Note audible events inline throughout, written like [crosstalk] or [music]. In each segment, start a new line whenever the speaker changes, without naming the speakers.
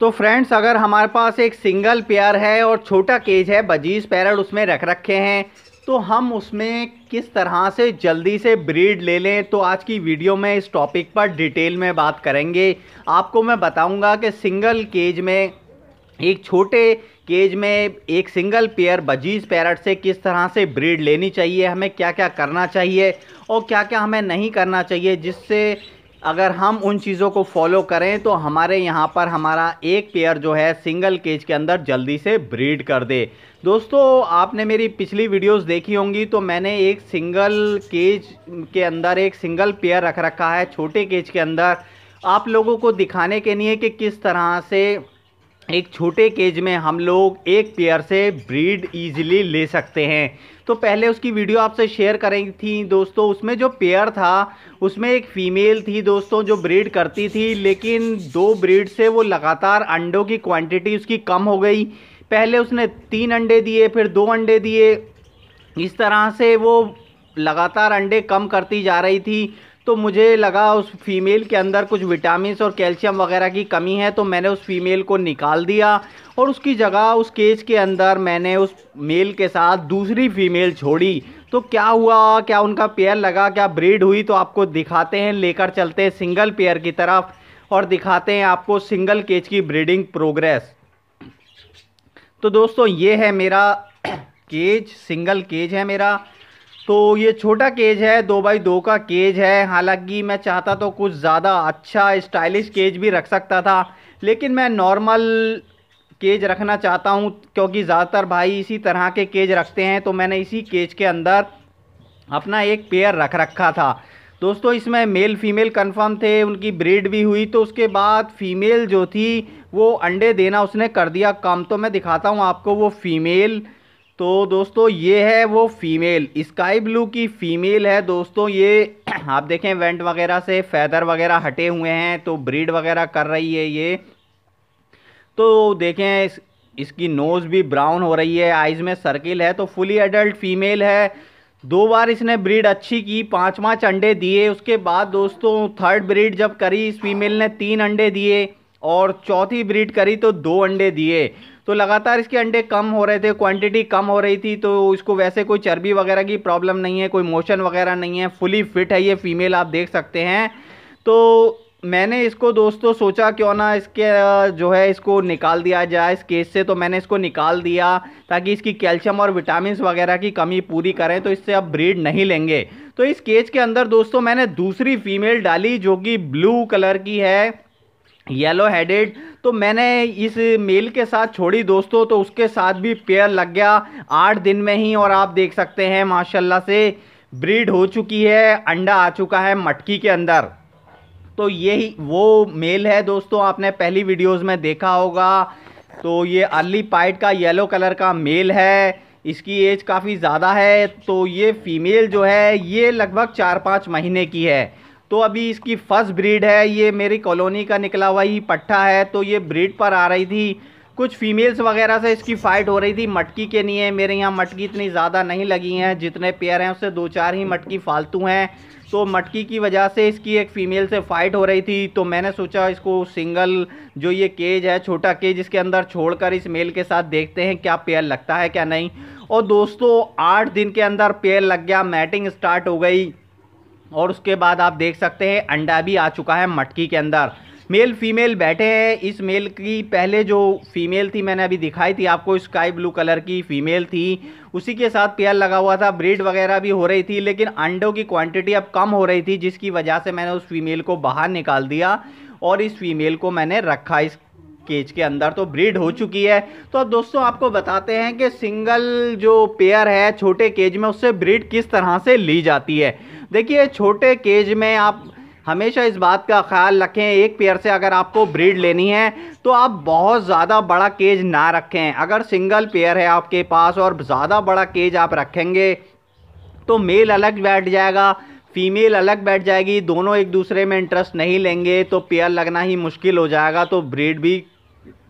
तो फ्रेंड्स अगर हमारे पास एक सिंगल पेयर है और छोटा केज है बजीज पैरट उसमें रख रखे हैं तो हम उसमें किस तरह से जल्दी से ब्रीड ले लें तो आज की वीडियो में इस टॉपिक पर डिटेल में बात करेंगे आपको मैं बताऊंगा कि सिंगल केज में एक छोटे केज में एक सिंगल पेयर बजीज पैरट से किस तरह से ब्रीड लेनी चाहिए हमें क्या क्या करना चाहिए और क्या क्या हमें नहीं करना चाहिए जिससे अगर हम उन चीज़ों को फॉलो करें तो हमारे यहाँ पर हमारा एक पेयर जो है सिंगल केज के अंदर जल्दी से ब्रीड कर दे दोस्तों आपने मेरी पिछली वीडियोस देखी होंगी तो मैंने एक सिंगल केज के अंदर एक सिंगल पेयर रख रखा है छोटे केज के अंदर आप लोगों को दिखाने के लिए कि किस तरह से एक छोटे केज में हम लोग एक पेयर से ब्रीड इजीली ले सकते हैं तो पहले उसकी वीडियो आपसे शेयर करें थी दोस्तों उसमें जो पेयर था उसमें एक फ़ीमेल थी दोस्तों जो ब्रीड करती थी लेकिन दो ब्रीड से वो लगातार अंडों की क्वांटिटी उसकी कम हो गई पहले उसने तीन अंडे दिए फिर दो अंडे दिए इस तरह से वो लगातार अंडे कम करती जा रही थी तो मुझे लगा उस फीमेल के अंदर कुछ विटामिन और कैल्शियम वगैरह की कमी है तो मैंने उस फीमेल को निकाल दिया और उसकी जगह उस केज के अंदर मैंने उस मेल के साथ दूसरी फीमेल छोड़ी तो क्या हुआ क्या उनका पेयर लगा क्या ब्रीड हुई तो आपको दिखाते हैं लेकर चलते हैं सिंगल पेयर की तरफ और दिखाते हैं आपको सिंगल केज की ब्रीडिंग प्रोग्रेस तो दोस्तों ये है मेरा [clears throat] केज सिंगल केज है मेरा तो ये छोटा केज है दो बाई दो का केज है हालांकि मैं चाहता तो कुछ ज़्यादा अच्छा स्टाइलिश केज भी रख सकता था लेकिन मैं नॉर्मल केज रखना चाहता हूँ क्योंकि ज़्यादातर भाई इसी तरह के केज रखते हैं तो मैंने इसी केज के अंदर अपना एक पेयर रख रखा था दोस्तों इसमें मेल फीमेल कंफर्म थे उनकी ब्रीड भी हुई तो उसके बाद फीमेल जो थी वो अंडे देना उसने कर दिया कम तो मैं दिखाता हूँ आपको वो फीमेल तो दोस्तों ये है वो फीमेल स्काई ब्लू की फीमेल है दोस्तों ये [clears throat] आप देखें वेंट वगैरह से फैदर वगैरह हटे हुए हैं तो ब्रीड वगैरह कर रही है ये तो देखें इस, इसकी नोज़ भी ब्राउन हो रही है आइज़ में सर्किल है तो फुली एडल्ट फीमेल है दो बार इसने ब्रीड अच्छी की पाँच पाँच अंडे दिए उसके बाद दोस्तों थर्ड ब्रीड जब करी इस फीमेल ने तीन अंडे दिए और चौथी ब्रीड करी तो दो अंडे दिए तो लगातार इसके अंडे कम हो रहे थे क्वांटिटी कम हो रही थी तो इसको वैसे कोई चर्बी वगैरह की प्रॉब्लम नहीं है कोई मोशन वगैरह नहीं है फुली फिट है ये फीमेल आप देख सकते हैं तो मैंने इसको दोस्तों सोचा क्यों ना इसके जो है इसको निकाल दिया जाए इस केस से तो मैंने इसको निकाल दिया ताकि इसकी कैल्शियम और विटामिन वगैरह की कमी पूरी करें तो इससे अब ब्रीड नहीं लेंगे तो इस केज के अंदर दोस्तों मैंने दूसरी फीमेल डाली जो कि ब्लू कलर की है येलो हेडेड तो मैंने इस मेल के साथ छोड़ी दोस्तों तो उसके साथ भी पेयर लग गया आठ दिन में ही और आप देख सकते हैं माशाल्लाह से ब्रीड हो चुकी है अंडा आ चुका है मटकी के अंदर तो यही वो मेल है दोस्तों आपने पहली वीडियोस में देखा होगा तो ये अर्ली पाइट का येलो कलर का मेल है इसकी एज काफ़ी ज़्यादा है तो ये फ़ीमेल जो है ये लगभग चार पाँच महीने की है तो अभी इसकी फ़र्स्ट ब्रीड है ये मेरी कॉलोनी का निकला हुआ ही पट्टा है तो ये ब्रीड पर आ रही थी कुछ फीमेल्स वगैरह से इसकी फ़ाइट हो रही थी मटकी के लिए मेरे यहाँ मटकी इतनी ज़्यादा नहीं लगी हैं जितने पेयर हैं उससे दो चार ही मटकी फालतू हैं तो मटकी की वजह से इसकी एक फ़ीमेल से फ़ाइट हो रही थी तो मैंने सोचा इसको सिंगल जो ये केज है छोटा केज इसके अंदर छोड़कर इस मेल के साथ देखते हैं क्या पेयर लगता है क्या नहीं और दोस्तों आठ दिन के अंदर पेयर लग गया मैटिंग स्टार्ट हो गई और उसके बाद आप देख सकते हैं अंडा भी आ चुका है मटकी के अंदर मेल फीमेल बैठे हैं इस मेल की पहले जो फीमेल थी मैंने अभी दिखाई थी आपको स्काई ब्लू कलर की फीमेल थी उसी के साथ पेयर लगा हुआ था ब्रीड वगैरह भी हो रही थी लेकिन अंडों की क्वांटिटी अब कम हो रही थी जिसकी वजह से मैंने उस फीमेल को बाहर निकाल दिया और इस फीमेल को मैंने रखा इस केज के अंदर तो ब्रीड हो चुकी है तो अब दोस्तों आपको बताते हैं कि सिंगल जो पेयर है छोटे केज में उससे ब्रीड किस तरह से ली जाती है देखिए छोटे केज में आप हमेशा इस बात का ख्याल रखें एक पेयर से अगर आपको ब्रीड लेनी है तो आप बहुत ज़्यादा बड़ा केज ना रखें अगर सिंगल पेयर है आपके पास और ज़्यादा बड़ा केज आप रखेंगे तो मेल अलग बैठ जाएगा फीमेल अलग बैठ जाएगी दोनों एक दूसरे में इंटरेस्ट नहीं लेंगे तो पेयर लगना ही मुश्किल हो जाएगा तो ब्रीड भी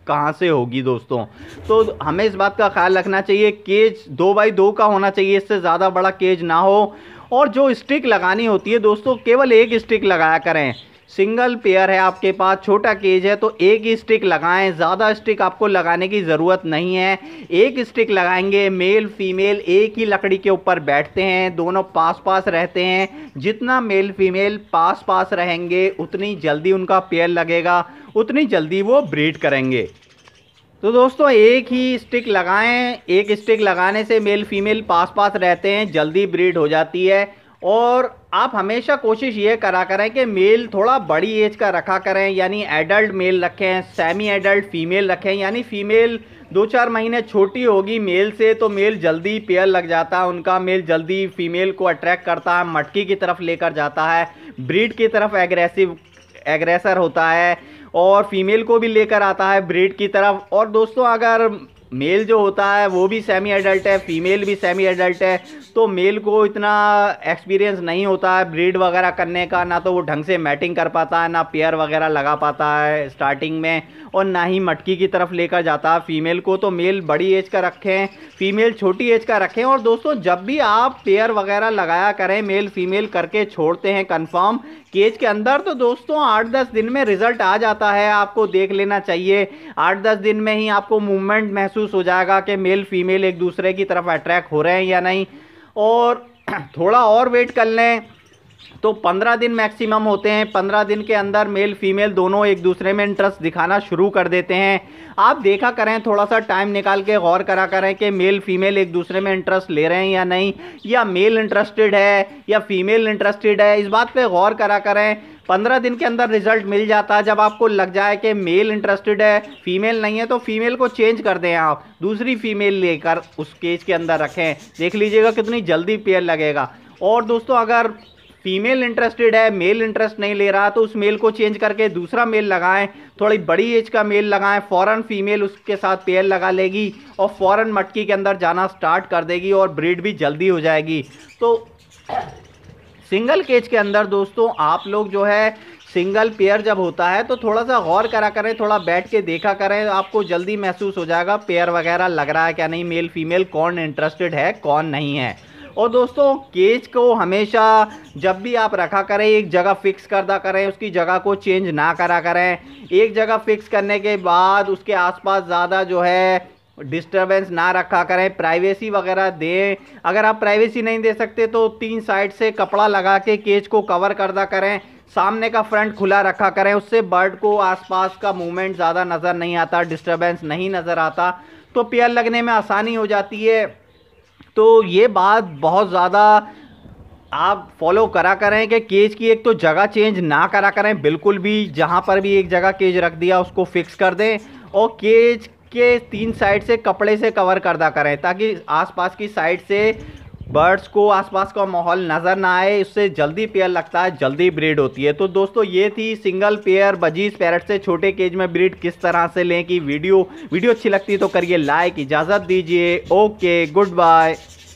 कहाँ से होगी दोस्तों तो हमें इस बात का ख्याल रखना चाहिए केज दो बाई दो का होना चाहिए इससे ज़्यादा बड़ा केज ना हो और जो स्टिक लगानी होती है दोस्तों केवल एक स्टिक लगाया करें सिंगल पेयर है आपके पास छोटा केज है तो एक ही स्टिक लगाएं ज़्यादा स्टिक आपको लगाने की ज़रूरत नहीं है एक स्टिक लगाएंगे मेल फीमेल एक ही लकड़ी के ऊपर बैठते हैं दोनों पास पास रहते हैं जितना मेल फीमेल पास पास रहेंगे उतनी जल्दी उनका पेयर लगेगा उतनी जल्दी वो ब्रीड करेंगे तो दोस्तों एक ही स्टिक लगाएं एक स्टिक लगाने से मेल फीमेल पास पास रहते हैं जल्दी ब्रीड हो जाती है और आप हमेशा कोशिश ये करा करें कि मेल थोड़ा बड़ी एज का रखा करें यानी एडल्ट मेल रखें सेमी एडल्ट फीमेल रखें यानी फीमेल दो चार महीने छोटी होगी मेल से तो मेल जल्दी पेयर लग जाता है उनका मेल जल्दी फीमेल को अट्रैक्ट करता है मटकी की तरफ लेकर जाता है ब्रीड की तरफ एग्रेसिव एग्रेसर होता है और फीमेल को भी लेकर आता है ब्रीड की तरफ और दोस्तों अगर मेल जो होता है वो भी सेमी एडल्ट है फीमेल भी सेमी एडल्ट है तो मेल को इतना एक्सपीरियंस नहीं होता है ब्रीड वगैरह करने का ना तो वो ढंग से मैटिंग कर पाता है ना पेयर वगैरह लगा पाता है स्टार्टिंग में और ना ही मटकी की तरफ लेकर जाता है फीमेल को तो मेल बड़ी एज का रखें फीमेल छोटी एज का रखें और दोस्तों जब भी आप पेयर वगैरह लगाया करें मेल फीमेल करके छोड़ते हैं कन्फर्म केज के अंदर तो दोस्तों आठ दस दिन में रिजल्ट आ जाता है आपको देख लेना चाहिए आठ दस दिन में ही आपको मूवमेंट महसूस महसूस हो जाएगा कि मेल फीमेल एक दूसरे की तरफ अट्रैक्ट हो रहे हैं या नहीं और [clears throat] थोड़ा और वेट कर लें तो पंद्रह दिन मैक्सिमम होते हैं पंद्रह दिन के अंदर मेल फीमेल दोनों एक दूसरे में इंटरेस्ट दिखाना शुरू कर देते हैं आप देखा करें थोड़ा सा टाइम निकाल के गौर करा करें कि मेल फीमेल एक दूसरे में इंटरेस्ट ले रहे हैं या नहीं या मेल इंटरेस्टेड है या फीमेल इंटरेस्टेड है इस बात पे गौर करा करें पंद्रह दिन के अंदर रिजल्ट मिल जाता है जब आपको लग जाए कि मेल इंटरेस्टेड है फीमेल नहीं है तो फीमेल को चेंज कर दें आप दूसरी फीमेल लेकर उस केज के अंदर रखें देख लीजिएगा कितनी जल्दी पेयर लगेगा और दोस्तों अगर फीमेल इंटरेस्टेड है मेल इंटरेस्ट नहीं ले रहा तो उस मेल को चेंज करके दूसरा मेल लगाएं थोड़ी बड़ी एज का मेल लगाएं फ़ौरन फीमेल उसके साथ पेयर लगा लेगी और फ़ौरन मटकी के अंदर जाना स्टार्ट कर देगी और ब्रीड भी जल्दी हो जाएगी तो सिंगल केज के अंदर दोस्तों आप लोग जो है सिंगल पेयर जब होता है तो थोड़ा सा गौर करा करें थोड़ा बैठ के देखा करें आपको जल्दी महसूस हो जाएगा पेयर वगैरह लग रहा है क्या नहीं मेल फीमेल कौन इंटरेस्टेड है कौन नहीं है और दोस्तों केज को हमेशा जब भी आप रखा करें एक जगह फिक्स करदा करें उसकी जगह को चेंज ना करा करें एक जगह फिक्स करने के बाद उसके आसपास ज़्यादा जो है डिस्टरबेंस ना रखा करें प्राइवेसी वगैरह दें अगर आप प्राइवेसी नहीं दे सकते तो तीन साइड से कपड़ा लगा के केज को कवर करदा करें सामने का फ्रंट खुला रखा करें उससे बर्ड को आसपास का मूवमेंट ज़्यादा नज़र नहीं आता डिस्टरबेंस नहीं नज़र आता तो पेयर लगने में आसानी हो जाती है तो ये बात बहुत ज़्यादा आप फॉलो करा करें कि केज की एक तो जगह चेंज ना करा करें बिल्कुल भी जहाँ पर भी एक जगह केज रख दिया उसको फिक्स कर दें और केज के तीन साइड से कपड़े से कवर करदा करें ताकि आसपास की साइड से बर्ड्स को आसपास का माहौल नज़र ना आए उससे जल्दी पेयर लगता है जल्दी ब्रीड होती है तो दोस्तों ये थी सिंगल पेयर बजीज पैरट से छोटे केज में ब्रीड किस तरह से लें कि वीडियो वीडियो अच्छी लगती है तो करिए लाइक इजाज़त दीजिए ओके गुड बाय